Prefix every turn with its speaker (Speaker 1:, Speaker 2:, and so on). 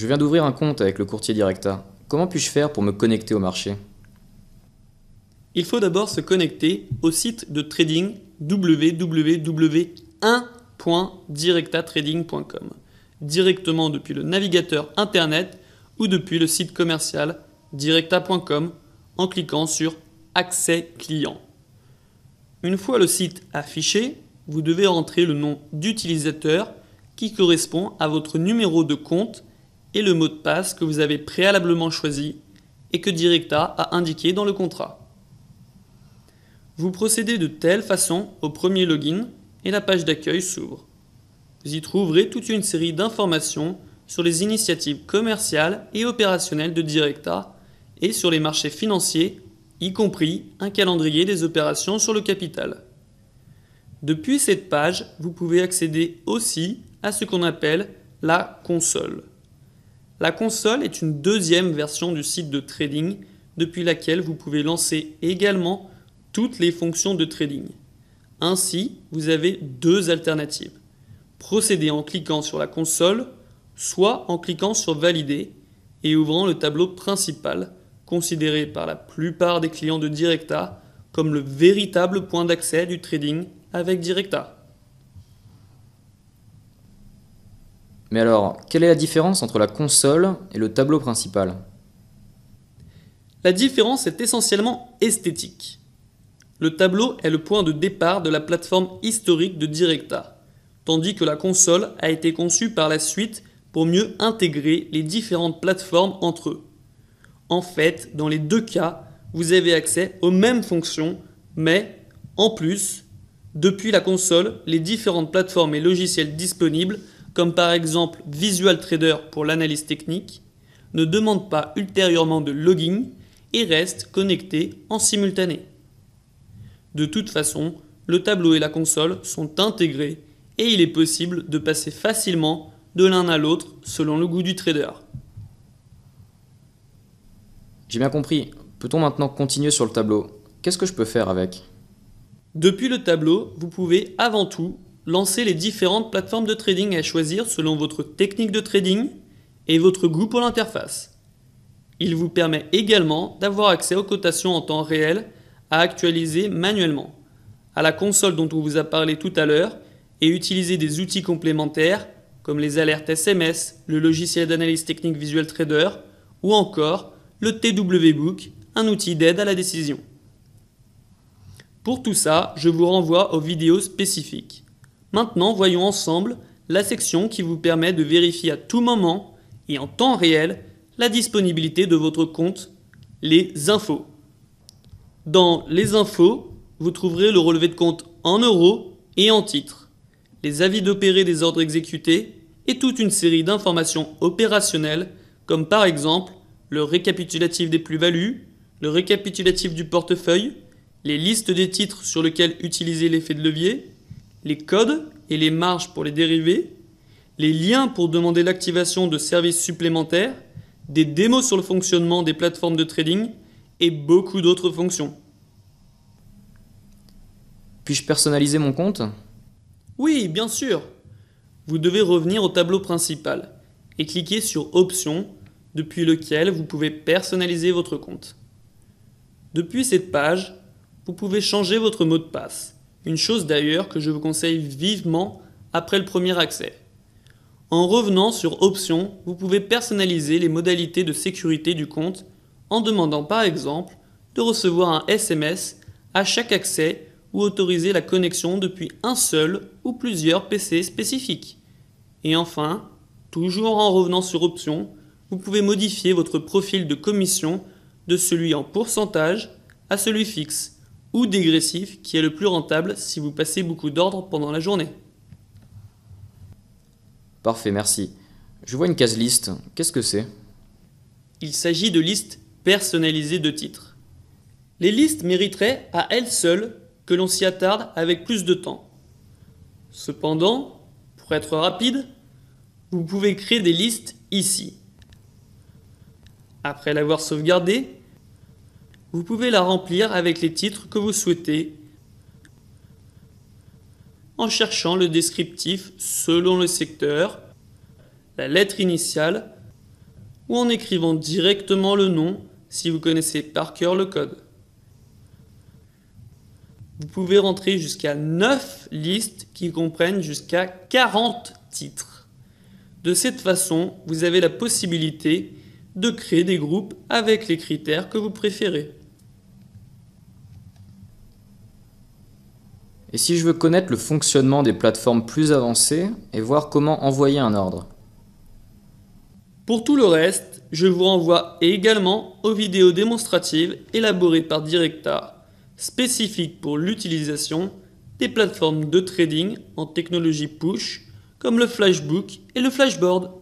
Speaker 1: Je viens d'ouvrir un compte avec le courtier Directa. Comment puis-je faire pour me connecter au marché
Speaker 2: Il faut d'abord se connecter au site de trading www.directatrading.com, directement depuis le navigateur internet ou depuis le site commercial directa.com en cliquant sur Accès client. Une fois le site affiché, vous devez rentrer le nom d'utilisateur qui correspond à votre numéro de compte et le mot de passe que vous avez préalablement choisi et que Directa a indiqué dans le contrat. Vous procédez de telle façon au premier login et la page d'accueil s'ouvre. Vous y trouverez toute une série d'informations sur les initiatives commerciales et opérationnelles de Directa et sur les marchés financiers, y compris un calendrier des opérations sur le capital. Depuis cette page, vous pouvez accéder aussi à ce qu'on appelle la console. La console est une deuxième version du site de trading depuis laquelle vous pouvez lancer également toutes les fonctions de trading. Ainsi, vous avez deux alternatives. Procéder en cliquant sur la console, soit en cliquant sur Valider et ouvrant le tableau principal, considéré par la plupart des clients de Directa comme le véritable point d'accès du trading avec Directa.
Speaker 1: Mais alors, quelle est la différence entre la console et le tableau principal
Speaker 2: La différence est essentiellement esthétique. Le tableau est le point de départ de la plateforme historique de Directa, tandis que la console a été conçue par la suite pour mieux intégrer les différentes plateformes entre eux. En fait, dans les deux cas, vous avez accès aux mêmes fonctions, mais en plus, depuis la console, les différentes plateformes et logiciels disponibles comme par exemple Visual Trader pour l'analyse technique, ne demande pas ultérieurement de logging et reste connecté en simultané. De toute façon, le tableau et la console sont intégrés et il est possible de passer facilement de l'un à l'autre selon le goût du trader.
Speaker 1: J'ai bien compris. Peut-on maintenant continuer sur le tableau Qu'est-ce que je peux faire avec Depuis le
Speaker 2: tableau, vous pouvez avant tout lancez les différentes plateformes de trading à choisir selon votre technique de trading et votre goût pour l'interface. Il vous permet également d'avoir accès aux cotations en temps réel à actualiser manuellement, à la console dont on vous a parlé tout à l'heure et utiliser des outils complémentaires comme les alertes SMS, le logiciel d'analyse technique Visual Trader ou encore le TW Book, un outil d'aide à la décision. Pour tout ça, je vous renvoie aux vidéos spécifiques. Maintenant, voyons ensemble la section qui vous permet de vérifier à tout moment et en temps réel la disponibilité de votre compte, les infos. Dans les infos, vous trouverez le relevé de compte en euros et en titres, les avis d'opérer des ordres exécutés et toute une série d'informations opérationnelles comme par exemple le récapitulatif des plus-values, le récapitulatif du portefeuille, les listes des titres sur lesquels utiliser l'effet de levier, les codes et les marges pour les dérivés, les liens pour demander l'activation de services supplémentaires, des démos sur le fonctionnement des plateformes de trading et beaucoup d'autres fonctions.
Speaker 1: Puis-je personnaliser mon compte
Speaker 2: Oui, bien sûr. Vous devez revenir au tableau principal et cliquer sur Options depuis lequel vous pouvez personnaliser votre compte. Depuis cette page, vous pouvez changer votre mot de passe une chose d'ailleurs que je vous conseille vivement après le premier accès. En revenant sur Options, vous pouvez personnaliser les modalités de sécurité du compte en demandant par exemple de recevoir un SMS à chaque accès ou autoriser la connexion depuis un seul ou plusieurs PC spécifiques. Et enfin, toujours en revenant sur Options, vous pouvez modifier votre profil de commission de celui en pourcentage à celui fixe ou dégressif qui est le plus rentable si vous passez beaucoup d'ordres pendant la journée.
Speaker 1: Parfait, merci. Je vois une case liste. Qu'est-ce que c'est
Speaker 2: Il s'agit de listes personnalisées de titres. Les listes mériteraient à elles seules que l'on s'y attarde avec plus de temps. Cependant, pour être rapide, vous pouvez créer des listes ici. Après l'avoir sauvegardée, vous pouvez la remplir avec les titres que vous souhaitez en cherchant le descriptif selon le secteur, la lettre initiale ou en écrivant directement le nom si vous connaissez par cœur le code. Vous pouvez rentrer jusqu'à 9 listes qui comprennent jusqu'à 40 titres. De cette façon, vous avez la possibilité de créer des groupes avec les critères que vous préférez.
Speaker 1: Et si je veux connaître le fonctionnement des plateformes plus avancées et voir comment envoyer un ordre
Speaker 2: Pour tout le reste, je vous renvoie également aux vidéos démonstratives élaborées par Directa, spécifiques pour l'utilisation des plateformes de trading en technologie push, comme le flashbook et le flashboard.